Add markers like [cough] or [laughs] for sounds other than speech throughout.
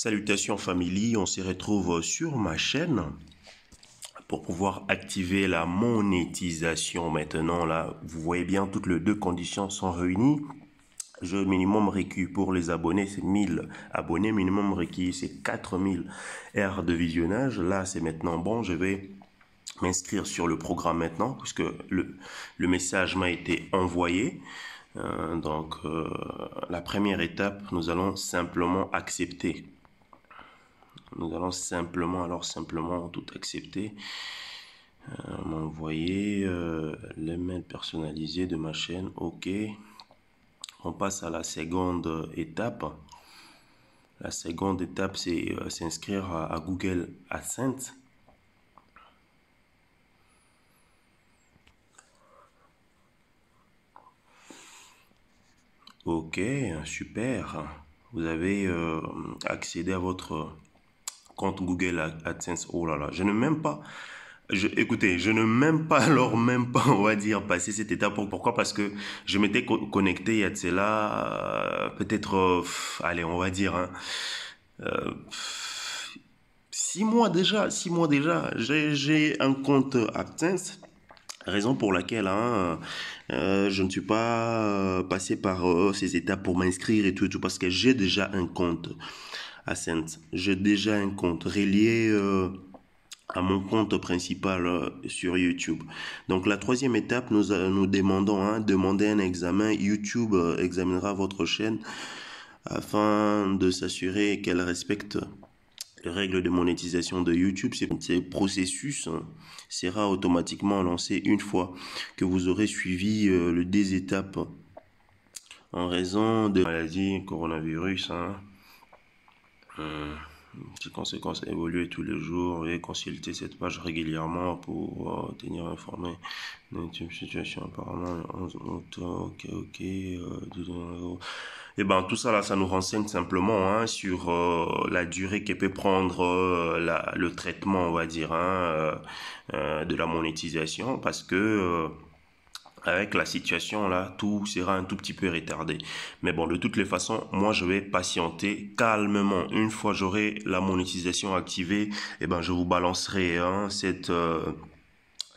Salutations family, on se retrouve sur ma chaîne pour pouvoir activer la monétisation maintenant là. Vous voyez bien, toutes les deux conditions sont réunies. Je minimum requis pour les abonnés, c'est 1000 abonnés. Minimum requis, c'est 4000 heures de visionnage. Là, c'est maintenant bon. Je vais m'inscrire sur le programme maintenant puisque le, message m'a été envoyé. Euh, donc, euh, la première étape, nous allons simplement accepter. Nous allons simplement, alors simplement, tout accepter. Euh, M'envoyer euh, les mails personnalisés de ma chaîne. Ok. On passe à la seconde étape. La seconde étape, c'est euh, s'inscrire à, Google AdSense. Ok, super. Vous avez euh, accédé à votre compte Google AdSense, oh là là, je ne même pas. Je, écoutez, je ne même pas, [laughs] alors même pas, on va dire, passer cette étape. Pourquoi Parce que je m'étais connecté il y a cela, euh, peut-être, euh, allez, on va dire, hein, euh, six mois déjà, six mois déjà. J'ai un compte AdSense, raison pour laquelle hein, je ne suis pas passé par ces étapes pour m'inscrire et et tout parce que j'ai déjà un compte. J'ai déjà un compte relié euh, à mon compte principal euh, sur YouTube. Donc la troisième étape, nous, euh, nous demandons, hein, demander un examen. YouTube examinera votre chaîne afin de s'assurer qu'elle respecte les règles de monétisation de YouTube. Ce processus hein, sera automatiquement lancé une fois que vous aurez suivi le des étapes en raison de la maladie coronavirus. Hein euh, conséquences conséquence évoluer tous les jours et consulter cette page régulièrement pour euh, tenir informé d'une situation apparemment 11 août ok euh, ok et eh ben tout ça là ça nous renseigne simplement hein, sur euh, la durée que peut prendre la, le traitement on va dire hein, de la monétisation parce que avec la situation là, tout sera un tout petit peu retardé. Mais bon, de toutes les façons, moi je vais patienter calmement. Une fois j'aurai la monétisation activée, et eh ben je vous balancerai hein, cette euh,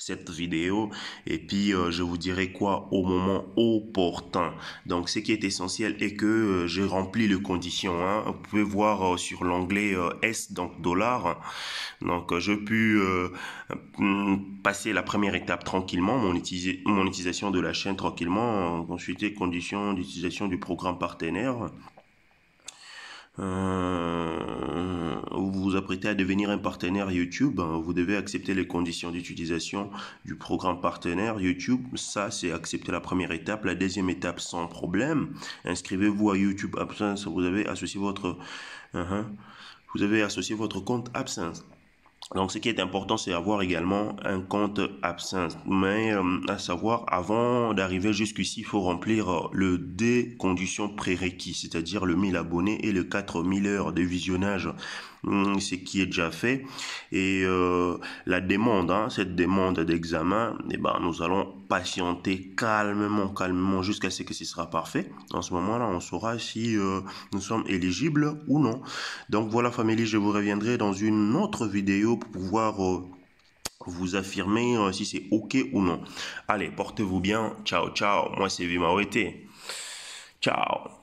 cette vidéo et puis euh, je vous dirai quoi au moment opportun. Donc ce qui est essentiel est que euh, j'ai rempli les conditions. Hein. Vous pouvez voir euh, sur l'onglet S, donc dollar. Donc je peux passer la première étape tranquillement, mon, mon utilisation de la chaîne tranquillement, ensuite les conditions d'utilisation du programme partenaire apprêtez à devenir un partenaire YouTube, hein. vous devez accepter les conditions d'utilisation du programme partenaire YouTube. Ça, c'est accepter la première étape. La deuxième étape, sans problème, inscrivez-vous à YouTube Absence. Vous avez associé votre, uh-huh. vous avez associé votre compte Absence. Donc, ce qui est important, c'est avoir également un compte absence. Mais euh, à savoir, avant d'arriver jusqu'ici, il faut remplir euh, le D conditions prérequis, c'est-à-dire le 1000 abonnés et le 4000 heures de visionnage, hum, ce qui est déjà fait. Et euh, la demande, hein, cette demande d'examen, eh ben, nous allons patienter calmement, calmement, jusqu'à ce que ce sera parfait. En ce moment-là, on saura si nous sommes éligibles ou non. Donc voilà, famille, je vous reviendrai dans une autre vidéo pour pouvoir euh, vous affirmer euh, si c'est OK ou non. Allez, portez-vous bien. Ciao, ciao. Moi, c'est Oete. Ciao.